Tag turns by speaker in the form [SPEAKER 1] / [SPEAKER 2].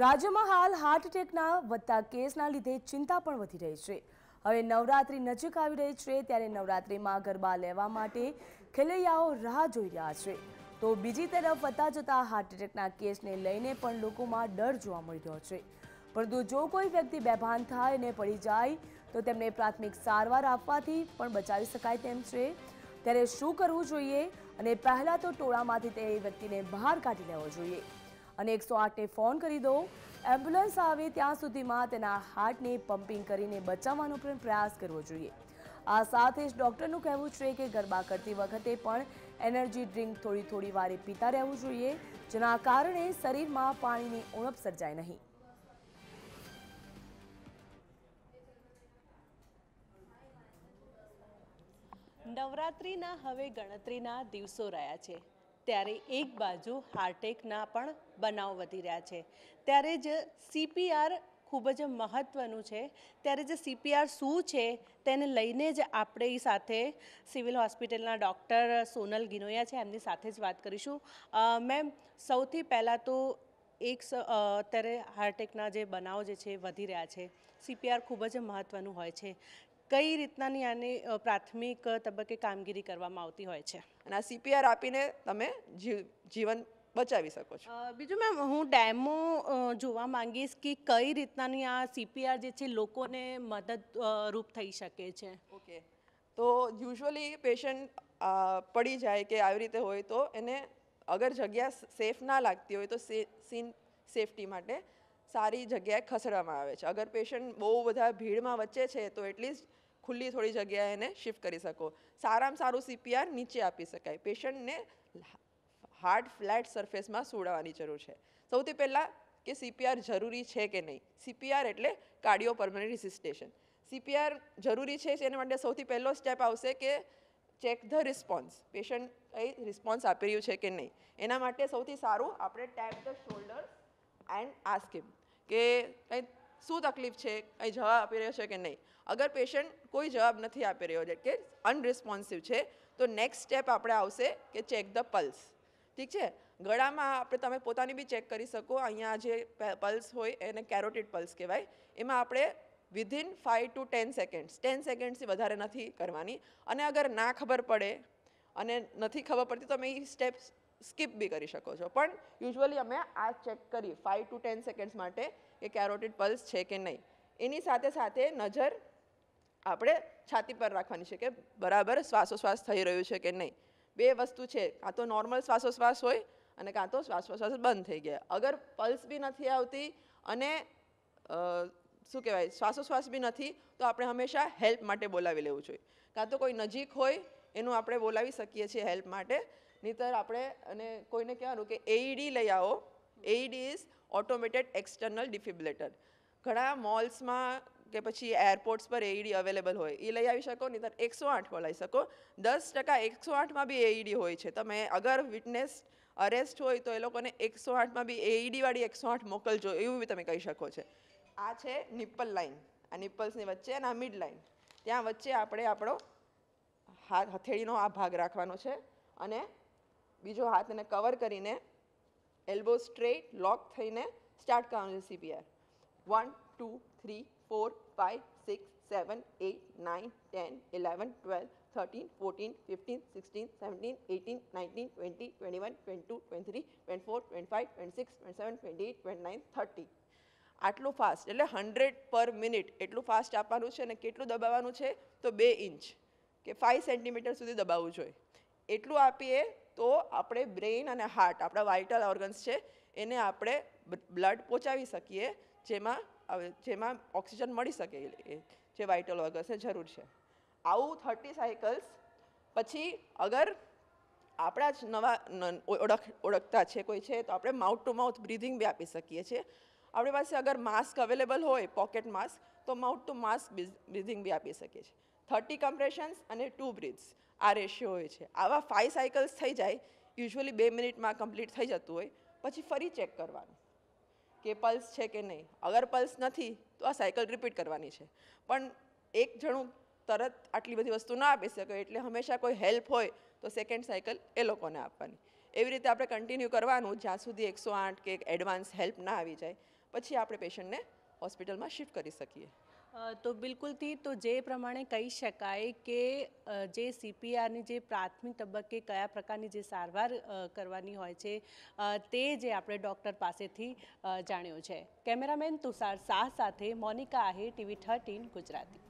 [SPEAKER 1] રાજ્યમાં હાલ હાર્ટ એટેકના વધતા કેસના લીધે ચિંતા પણ વધી રહી છે હવે નવરાત્રી નજીક આવી રહી છે ત્યારે નવરાત્રીમાં ગરબા લેવા માટે ખેલૈયાઓ રાહ જોઈ રહ્યા છે તો બીજી તરફ વધતા જતા હાર્ટ એટેકના કેસને લઈને પણ લોકોમાં ડર જોવા મળી રહ્યો છે પરંતુ જો કોઈ વ્યક્તિ બેભાન થાય અને પડી જાય તો તેમને પ્રાથમિક સારવાર આપવાથી પણ બચાવી શકાય તેમ છે ત્યારે શું કરવું જોઈએ અને પહેલાં તો ટોળામાંથી તે વ્યક્તિને બહાર કાઢી લેવો જોઈએ અને એકસો આઠને ફોન કરી દો એમ્બ્યુલન્સ આવે ત્યાં સુધીમાં તેના હાર્ટને પમ્પિંગ કરીને બચાવવાનો પણ પ્રયાસ કરવો જોઈએ આ સાથે જ ડૉક્ટરનું કહેવું છે કે ગરબા કરતી વખતે પણ એનર્જી ડ્રિંક થોડી થોડી વારે પીતા રહેવું જોઈએ જેના કારણે શરીરમાં પાણીની ઉણપ સર્જાય નહીં
[SPEAKER 2] નવરાત્રિના હવે ગણતરીના દિવસો રહ્યા છે ત્યારે એક બાજુ હાર્ટેકના પણ બનાવ વધી રહ્યા છે ત્યારે જ સીપીઆર ખૂબ જ મહત્ત્વનું છે ત્યારે જે સીપીઆર શું છે તેને લઈને જ આપણે સાથે સિવિલ હોસ્પિટલના ડૉક્ટર સોનલ ગિનોયા છે એમની સાથે જ વાત કરીશું મેમ સૌથી પહેલાં તો એક અત્યારે હાર્ટેકના જે બનાવ જે છે વધી રહ્યા છે સીપીઆર ખૂબ જ મહત્ત્વનું હોય છે કઈ રીતનાની આની પ્રાથમિક તબક્કે કામગીરી કરવામાં આવતી હોય છે અને આ સીપીઆર આપીને તમે
[SPEAKER 3] જીવન બચાવી શકો છો
[SPEAKER 2] બીજું મેમ હું ડેમો જોવા માંગીશ કે કઈ રીતનાની આ સીપીઆર જે છે લોકોને મદદરૂપ થઈ
[SPEAKER 3] શકે છે ઓકે તો યુઝ્યુઅલી પેશન્ટ પડી જાય કે આવી રીતે હોય તો એને અગર જગ્યા સેફ ના લાગતી હોય તો સીન સેફટી માટે સારી જગ્યાએ ખસેડવામાં આવે છે અગર પેશન્ટ બહુ બધા ભીડમાં વચ્ચે છે તો એટલીસ્ટ ખુલ્લી થોડી જગ્યાએ એને શિફ્ટ કરી શકો સારામાં સારું સીપીઆર નીચે આપી શકાય પેશન્ટને હાર્ડ ફ્લેટ સરફેસમાં સુડાવવાની જરૂર છે સૌથી પહેલાં કે સીપીઆર જરૂરી છે કે નહીં સીપીઆર એટલે કાર્ડિયો પર્મનન્ટ રિસિસ્ટેશન સીપીઆર જરૂરી છે એના માટે સૌથી પહેલો સ્ટેપ આવશે કે ચેક ધ રિસ્પોન્સ પેશન્ટ કંઈ રિસ્પોન્સ આપી રહ્યું છે કે નહીં એના માટે સૌથી સારું આપણે tap the shoulders and ask him કે કંઈ શું તકલીફ છે કંઈ જવાબ આપી રહ્યો છે કે નહીં અગર પેશન્ટ કોઈ જવાબ નથી આપી રહ્યો એટલે કે અનરિસ્પોન્સિવ છે તો નેક્સ્ટ સ્ટેપ આપણે આવશે કે ચેક ધ પલ્સ ઠીક છે ગળામાં આપણે તમે પોતાની બી ચેક કરી શકો અહીંયા જે પલ્સ હોય એને કેરોટિડ પલ્સ કહેવાય એમાં આપણે within five to ten seconds ten સેકન્ડ્સથી વધારે નથી કરવાની અને અગર ના ખબર પડે અને નથી ખબર પડતી તો તમે એ સ્ટેપ્સ સ્કીપ બી કરી શકો છો પણ યુઝ્યુઅલી અમે આ ચેક કરી ફાઇવ ટુ ટેન સેકન્ડ્સ માટે કે કેરોટિડ પલ્સ છે કે નહીં એની સાથે સાથે નજર આપણે છાતી પર રાખવાની છે કે બરાબર શ્વાસોશ્વાસ થઈ રહ્યું છે કે નહીં બે વસ્તુ છે કાં તો નોર્મલ શ્વાસોશ્વાસ હોય અને કાં તો શ્વાસોશ્વાસ બંધ થઈ ગયા અગર પલ્સ બી નથી આવતી અને શું કહેવાય શ્વાસોશ્વાસ બી નથી તો આપણે હંમેશા હેલ્પ માટે બોલાવી લેવું જોઈએ કાં તો કોઈ નજીક હોય એનું આપણે બોલાવી શકીએ છીએ હેલ્પ માટે નહીતર આપણે અને કોઈને કહેવાનું કે એઈડી e લઈ આવો AED is automated external defibrillator ઘણા મોલ્સમાં કે પછી એરપોર્ટ્સ પર એઈડી અવેલેબલ e હોય એ લઈ આવી શકો નહીતર એકસો આઠ બોલાવી શકો દસ ટકા એકસો આઠમાં બી એઈડી e હોય છે તમે અગર વિટનેસ અરેસ્ટ હોય તો એ લોકોને એકસો આઠમાં બી એઈડીવાળી એકસો આઠ મોકલજો એવું બી તમે કહી શકો છો આ છે નિપ્પલ લાઇન આ નિપ્પલ્સની વચ્ચે અને આ મિડ લાઇન ત્યાં વચ્ચે આપણે આપણો હાથ હથેળીનો આ ભાગ રાખવાનો છે અને બીજો હાથને કવર કરીને એલ્બો સ્ટ્રેટ લોક થઈને સ્ટાર્ટ કરવાનું છે CPR one two three four five six seven eight nine ten eleven twelve thirteen fourteen fifteen sixteen seventeen eighteen nineteen twenty twenty one twenty two twenty three twenty four twenty five twenty six twenty seven twenty eight twenty nine thirty આટલું fast એટલે hundred per minute એટલું fast આપવાનું છે અને કેટલું દબાવવાનું છે તો બે ઇંચ કે ફાઇવ સેન્ટીમીટર સુધી દબાવવું જોઈએ એટલું આપીએ તો આપણે બ્રેઇન અને હાર્ટ આપણા વાઇટલ ઓર્ગન્સ છે એને આપણે બ્લડ પહોંચાવી શકીએ જેમાં જેમાં ઓક્સિજન મળી શકે જે વાઇટલ ઓર્ગન્સને જરૂર છે આવું થર્ટી સાયકલ્સ પછી અગર આપણા જ નવા ઓળખ ઓળખતા છે કોઈ છે તો આપણે માઉથ ટુ માઉથ બ્રીધિંગ બી આપી શકીએ છીએ આપણી પાસે અગર માસ્ક અવેલેબલ હોય પોકેટ માસ્ક તો માઉથ ટુ માસ્ક બ્રિધિંગ બી આપી શકીએ છીએ થર્ટી કમ્પ્રેશન્સ અને ટુ બ્રિથ્સ આ રેશિયો હોય છે આવા ફાઇવ સાયકલ્સ થઈ જાય યુઝ્યુઅલી બે મિનિટમાં કમ્પ્લીટ થઈ જતું હોય પછી ફરી ચેક કરવાનું કે પલ્સ છે કે નહીં અગર પલ્સ નથી તો આ સાયકલ રિપીટ કરવાની છે પણ એક જણું તરત આટલી બધી વસ્તુ ના આપી શકે એટલે હંમેશા કોઈ હેલ્પ હોય તો સેકન્ડ સાયકલ એ લોકોને આપવાની એવી રીતે આપણે કન્ટિન્યુ કરવાનું જ્યાં સુધી એકસો આઠ કે એડવાન્સ હેલ્પ ના આવી જાય પછી આપણે પેશન્ટને હોસ્પિટલમાં શિફ્ટ કરી શકીએ
[SPEAKER 2] તો બિલકુલથી તો જે પ્રમાણે કહી શકાય કે જે સીપીઆરની જે પ્રાથમિક તબક્કે કયા પ્રકારની જે સારવાર કરવાની હોય છે તે જે આપણે ડૉક્ટર પાસેથી જાણ્યું છે કેમેરામેન તુષાર શાહ સાથે મોનિકા આહિર ટીવી થર્ટીન ગુજરાતી